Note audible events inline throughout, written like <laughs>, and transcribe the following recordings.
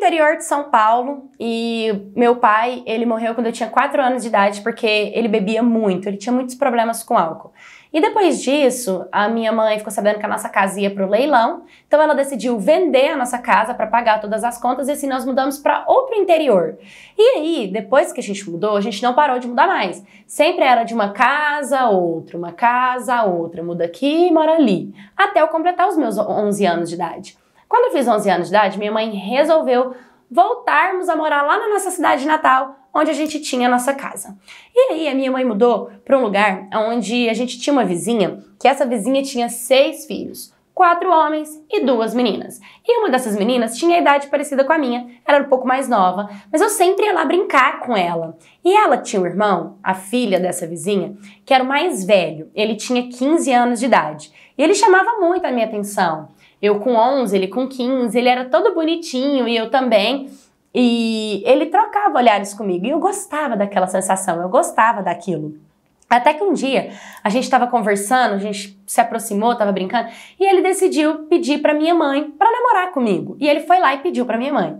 interior de São Paulo e meu pai, ele morreu quando eu tinha 4 anos de idade porque ele bebia muito, ele tinha muitos problemas com álcool. E depois disso, a minha mãe ficou sabendo que a nossa casa ia para o leilão, então ela decidiu vender a nossa casa para pagar todas as contas e assim nós mudamos para outro interior. E aí, depois que a gente mudou, a gente não parou de mudar mais. Sempre era de uma casa a outra, uma casa a outra, muda aqui e mora ali, até eu completar os meus 11 anos de idade. Quando eu fiz 11 anos de idade, minha mãe resolveu voltarmos a morar lá na nossa cidade natal, onde a gente tinha a nossa casa. E aí a minha mãe mudou para um lugar onde a gente tinha uma vizinha, que essa vizinha tinha seis filhos. Quatro homens e duas meninas. E uma dessas meninas tinha a idade parecida com a minha, era um pouco mais nova, mas eu sempre ia lá brincar com ela. E ela tinha um irmão, a filha dessa vizinha, que era o mais velho, ele tinha 15 anos de idade. E ele chamava muito a minha atenção. Eu com 11, ele com 15, ele era todo bonitinho e eu também. E ele trocava olhares comigo e eu gostava daquela sensação, eu gostava daquilo. Até que um dia a gente estava conversando, a gente se aproximou, estava brincando, e ele decidiu pedir para minha mãe para namorar comigo. E ele foi lá e pediu para minha mãe.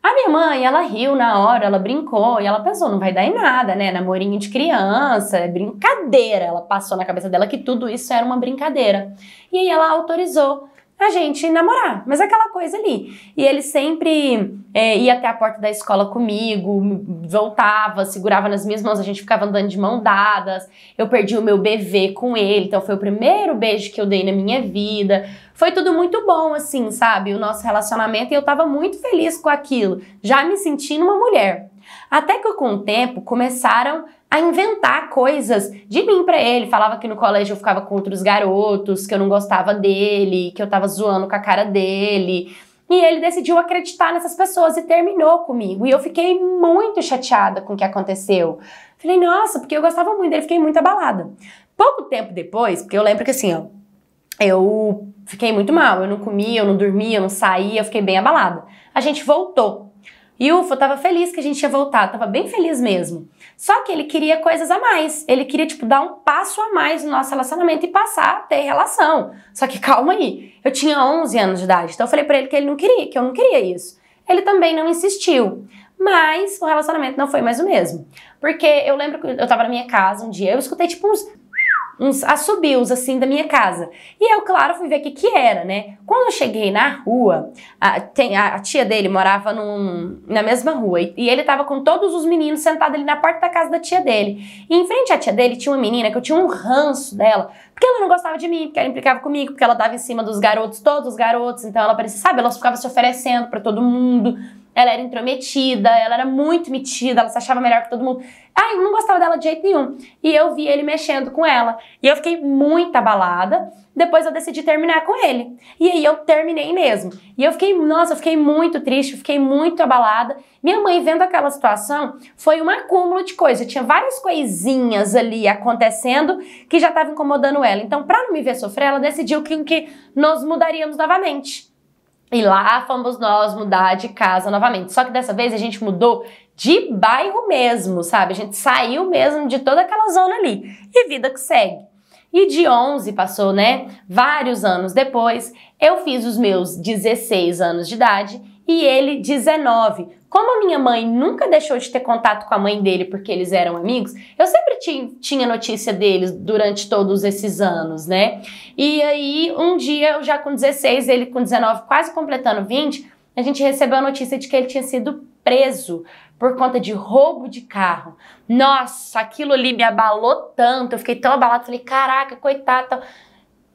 A minha mãe, ela riu na hora, ela brincou e ela pensou, não vai dar em nada, né? Namorinho de criança, é brincadeira. Ela passou na cabeça dela que tudo isso era uma brincadeira. E aí ela autorizou a gente namorar, mas é aquela coisa ali. E ele sempre é, ia até a porta da escola comigo, voltava, segurava nas minhas mãos, a gente ficava andando de mão dadas. Eu perdi o meu bebê com ele, então foi o primeiro beijo que eu dei na minha vida. Foi tudo muito bom, assim, sabe? O nosso relacionamento e eu tava muito feliz com aquilo, já me sentindo uma mulher. Até que com o tempo começaram a inventar coisas de mim para ele. Falava que no colégio eu ficava contra os garotos, que eu não gostava dele, que eu tava zoando com a cara dele. E ele decidiu acreditar nessas pessoas e terminou comigo. E eu fiquei muito chateada com o que aconteceu. Falei, nossa, porque eu gostava muito dele, fiquei muito abalada. Pouco tempo depois, porque eu lembro que assim, ó, eu fiquei muito mal, eu não comia, eu não dormia, eu não saía, eu fiquei bem abalada. A gente voltou e o Ufa tava feliz que a gente ia voltar, tava bem feliz mesmo. Só que ele queria coisas a mais. Ele queria, tipo, dar um passo a mais no nosso relacionamento e passar a ter relação. Só que <laughs> calma aí, eu tinha 11 anos de idade, então eu falei pra ele que ele não queria, que eu não queria isso. Ele também não insistiu. Mas o relacionamento não foi mais o mesmo. Porque eu lembro que eu tava na minha casa um dia, eu escutei tipo uns uns assobios assim da minha casa. E eu, claro, fui ver o que, que era, né? Quando eu cheguei na rua, a, tem, a, a tia dele morava num, na mesma rua e, e ele tava com todos os meninos sentados ali na porta da casa da tia dele. E em frente à tia dele tinha uma menina que eu tinha um ranço dela, porque ela não gostava de mim, porque ela implicava comigo, porque ela dava em cima dos garotos, todos os garotos, então ela parecia, sabe, ela ficava se oferecendo para todo mundo ela era intrometida, ela era muito metida, ela se achava melhor que todo mundo. Ai, eu não gostava dela de jeito nenhum. E eu vi ele mexendo com ela. E eu fiquei muito abalada. Depois eu decidi terminar com ele. E aí eu terminei mesmo. E eu fiquei, nossa, eu fiquei muito triste, eu fiquei muito abalada. Minha mãe, vendo aquela situação, foi um acúmulo de coisas. Tinha várias coisinhas ali acontecendo que já estavam incomodando ela. Então, para não me ver sofrer, ela decidiu que, que nós mudaríamos novamente. E lá fomos nós mudar de casa novamente. Só que dessa vez a gente mudou de bairro mesmo, sabe? A gente saiu mesmo de toda aquela zona ali. E vida que segue. E de 11 passou, né? Vários anos depois, eu fiz os meus 16 anos de idade e ele 19, como a minha mãe nunca deixou de ter contato com a mãe dele porque eles eram amigos, eu sempre tinha notícia deles durante todos esses anos, né? E aí, um dia, eu já com 16, ele com 19, quase completando 20, a gente recebeu a notícia de que ele tinha sido preso por conta de roubo de carro. Nossa, aquilo ali me abalou tanto, eu fiquei tão abalada, falei, caraca, coitado.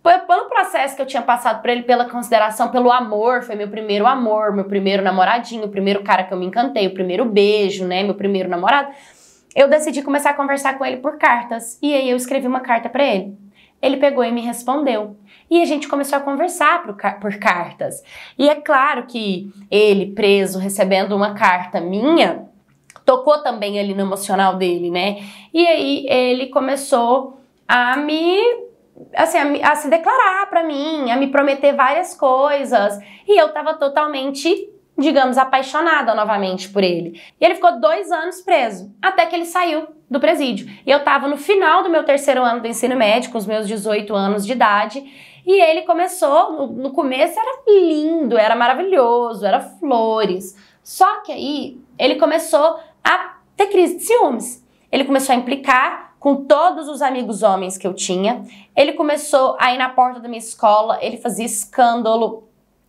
Foi pelo processo que eu tinha passado por ele, pela consideração, pelo amor, foi meu primeiro amor, meu primeiro namoradinho, o primeiro cara que eu me encantei, o primeiro beijo, né, meu primeiro namorado. Eu decidi começar a conversar com ele por cartas, e aí eu escrevi uma carta para ele. Ele pegou e me respondeu. E a gente começou a conversar por, por cartas. E é claro que ele, preso, recebendo uma carta minha, tocou também ali no emocional dele, né? E aí ele começou a me assim, a, a se declarar para mim, a me prometer várias coisas. E eu tava totalmente, digamos, apaixonada novamente por ele. E ele ficou dois anos preso, até que ele saiu do presídio. E eu tava no final do meu terceiro ano do ensino médio, com os meus 18 anos de idade. E ele começou, no, começo era lindo, era maravilhoso, era flores. Só que aí ele começou a ter crise de ciúmes. Ele começou a implicar com todos os amigos homens que eu tinha. Ele começou a ir na porta da minha escola, ele fazia escândalo.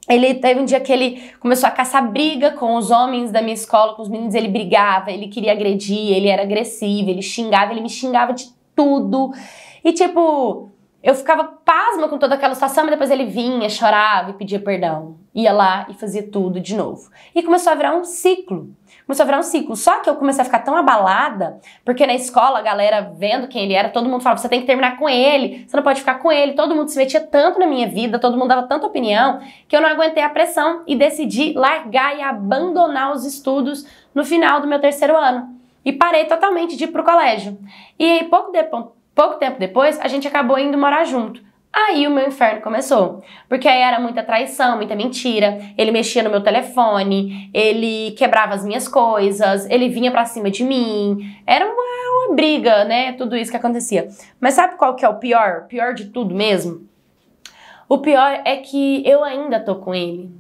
Ele teve um dia que ele começou a caçar briga com os homens da minha escola, com os meninos, ele brigava, ele queria agredir, ele era agressivo, ele xingava, ele me xingava de tudo. E tipo, eu ficava pasma com toda aquela situação, mas depois ele vinha, chorava e pedia perdão ia lá e fazia tudo de novo. E começou a virar um ciclo. Começou a virar um ciclo. Só que eu comecei a ficar tão abalada, porque na escola a galera vendo quem ele era, todo mundo falava: você tem que terminar com ele, você não pode ficar com ele. Todo mundo se metia tanto na minha vida, todo mundo dava tanta opinião, que eu não aguentei a pressão e decidi largar e abandonar os estudos no final do meu terceiro ano. E parei totalmente de ir pro colégio. E aí, pouco, de, pouco tempo depois, a gente acabou indo morar junto. Aí o meu inferno começou. Porque aí era muita traição, muita mentira. Ele mexia no meu telefone, ele quebrava as minhas coisas, ele vinha para cima de mim. Era uma, uma, briga, né? Tudo isso que acontecia. Mas sabe qual que é o pior? O pior de tudo mesmo? O pior é que eu ainda tô com ele.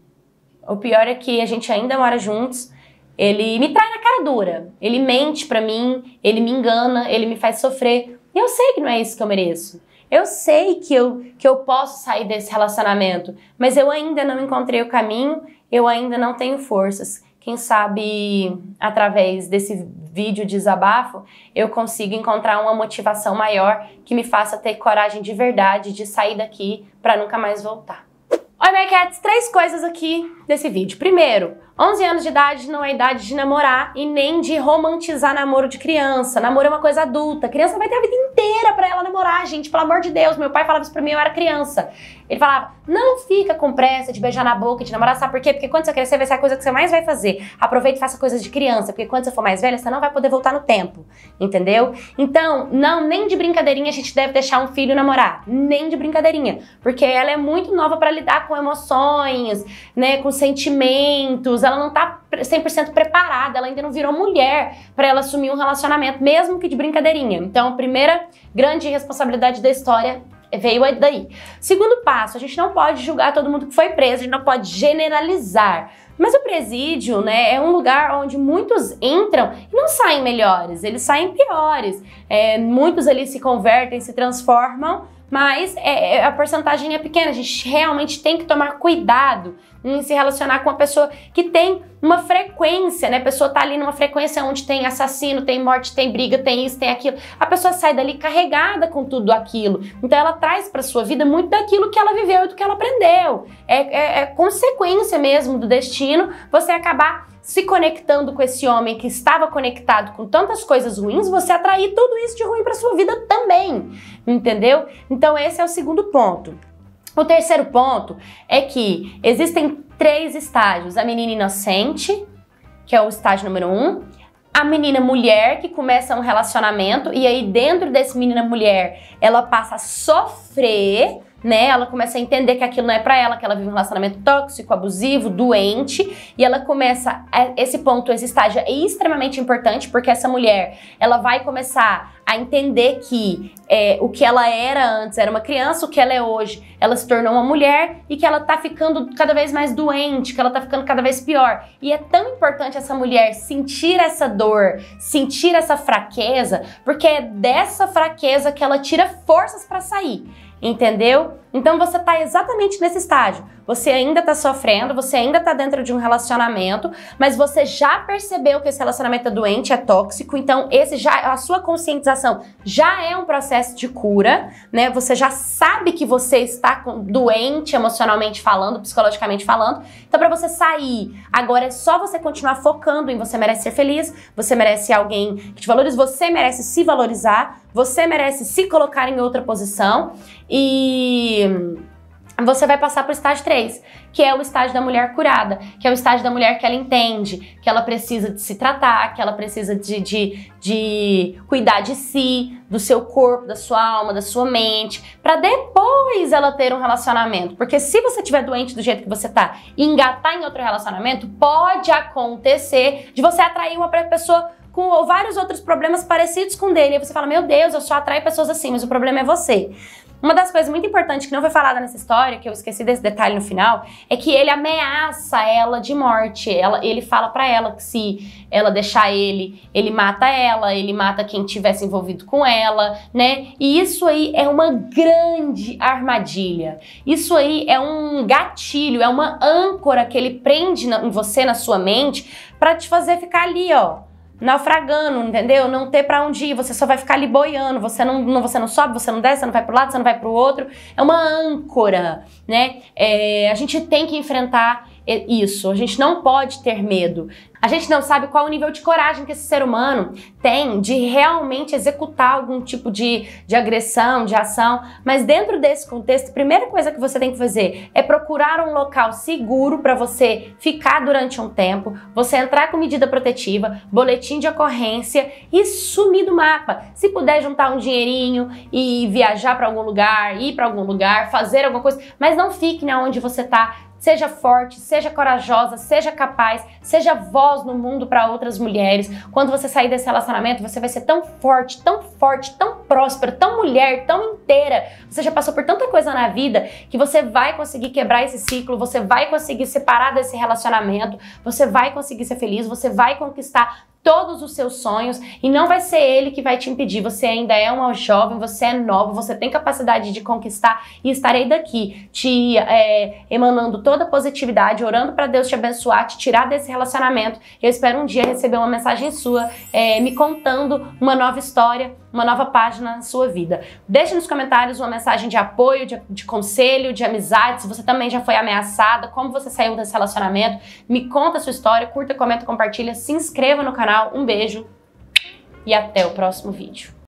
O pior é que a gente ainda mora juntos. Ele me trai na cara dura. Ele mente pra mim, ele me engana, ele me faz sofrer. E eu sei que não é isso que eu mereço. Eu sei que eu, que eu posso sair desse relacionamento, mas eu ainda não encontrei o caminho, eu ainda não tenho forças. Quem sabe através desse vídeo desabafo eu consigo encontrar uma motivação maior que me faça ter coragem de verdade de sair daqui para nunca mais voltar. Oi, Marquetes, três coisas aqui desse vídeo. Primeiro, 11 anos de idade não é idade de namorar e nem de romantizar namoro de criança. Namoro é uma coisa adulta. A criança vai ter a vida inteira para ela namorar, gente. Pelo amor de Deus, meu pai falava isso pra mim, eu era criança. Ele falava: não fica com pressa de beijar na boca, de namorar, sabe por quê? Porque quando você crescer vai ser a coisa que você mais vai fazer. Aproveita e faça coisas de criança, porque quando você for mais velha, você não vai poder voltar no tempo. Entendeu? Então, não, nem de brincadeirinha a gente deve deixar um filho namorar. Nem de brincadeirinha. Porque ela é muito nova para lidar com emoções, né? Com sentimentos ela não tá 100% preparada, ela ainda não virou mulher para ela assumir um relacionamento, mesmo que de brincadeirinha. Então, a primeira grande responsabilidade da história veio daí. Segundo passo, a gente não pode julgar todo mundo que foi preso, a gente não pode generalizar. Mas o presídio, né, é um lugar onde muitos entram e não saem melhores, eles saem piores. É, muitos ali se convertem, se transformam, mas é, é, a porcentagem é pequena. A gente realmente tem que tomar cuidado em se relacionar com uma pessoa que tem uma frequência, né? A pessoa tá ali numa frequência onde tem assassino, tem morte, tem briga, tem isso, tem aquilo. A pessoa sai dali carregada com tudo aquilo. Então ela traz para sua vida muito daquilo que ela viveu e do que ela aprendeu. É, é, é consequência mesmo do destino você acabar se conectando com esse homem que estava conectado com tantas coisas ruins, você atrair tudo isso de ruim para sua vida também, entendeu? Então esse é o segundo ponto. O terceiro ponto é que existem três estágios: a menina inocente, que é o estágio número um, a menina mulher que começa um relacionamento e aí dentro desse menina mulher ela passa a sofrer né? Ela começa a entender que aquilo não é para ela, que ela vive um relacionamento tóxico, abusivo, doente, e ela começa esse ponto, esse estágio é extremamente importante porque essa mulher, ela vai começar a entender que é, o que ela era antes era uma criança, o que ela é hoje, ela se tornou uma mulher e que ela tá ficando cada vez mais doente, que ela tá ficando cada vez pior. E é tão importante essa mulher sentir essa dor, sentir essa fraqueza, porque é dessa fraqueza que ela tira forças para sair, entendeu? Então você está exatamente nesse estágio. Você ainda está sofrendo, você ainda está dentro de um relacionamento, mas você já percebeu que esse relacionamento é doente, é tóxico. Então esse já a sua conscientização já é um processo de cura, né? Você já sabe que você está doente emocionalmente falando, psicologicamente falando. Então para você sair, agora é só você continuar focando em você merece ser feliz, você merece alguém que te valorize, você merece se valorizar você merece se colocar em outra posição e você vai passar para o estágio 3, que é o estágio da mulher curada, que é o estágio da mulher que ela entende, que ela precisa de se tratar, que ela precisa de, de, de cuidar de si, do seu corpo, da sua alma, da sua mente, para depois ela ter um relacionamento. Porque se você estiver doente do jeito que você tá e engatar em outro relacionamento, pode acontecer de você atrair uma pessoa com vários outros problemas parecidos com o dele. E você fala, meu Deus, eu só atrai pessoas assim, mas o problema é você. Uma das coisas muito importantes que não foi falada nessa história, que eu esqueci desse detalhe no final, é que ele ameaça ela de morte. Ela, ele fala para ela que se ela deixar ele, ele mata ela, ele mata quem tivesse envolvido com ela, né? E isso aí é uma grande armadilha. Isso aí é um gatilho, é uma âncora que ele prende na, em você, na sua mente, para te fazer ficar ali, ó, naufragando, entendeu? Não ter para onde ir, você só vai ficar ali boiando, você não, não, você não sobe, você não desce, você não vai pro lado, você não vai pro outro. É uma âncora, né? É, a gente tem que enfrentar isso, a gente não pode ter medo a gente não sabe qual o nível de coragem que esse ser humano tem de realmente executar algum tipo de, de agressão, de ação, mas dentro desse contexto, a primeira coisa que você tem que fazer é procurar um local seguro para você ficar durante um tempo, você entrar com medida protetiva, boletim de ocorrência e sumir do mapa. Se puder juntar um dinheirinho e viajar para algum lugar, ir para algum lugar, fazer alguma coisa, mas não fique na onde você está. Seja forte, seja corajosa, seja capaz, seja voz voz no mundo para outras mulheres. Quando você sair desse relacionamento, você vai ser tão forte, tão forte, tão próspera, tão mulher, tão inteira. Você já passou por tanta coisa na vida que você vai conseguir quebrar esse ciclo, você vai conseguir separar desse relacionamento, você vai conseguir ser feliz, você vai conquistar todos os seus sonhos e não vai ser ele que vai te impedir. Você ainda é uma jovem, você é nova, você tem capacidade de conquistar e estarei daqui te é, emanando toda a positividade, orando para Deus te abençoar, te tirar desse relacionamento. Eu espero um dia receber uma mensagem sua é, me contando uma nova história uma nova página na sua vida. Deixe nos comentários uma mensagem de apoio, de, de conselho, de amizade, se você também já foi ameaçada, como você saiu desse relacionamento. Me conta a sua história, curta, comenta, compartilha, se inscreva no canal. Um beijo e até o próximo vídeo.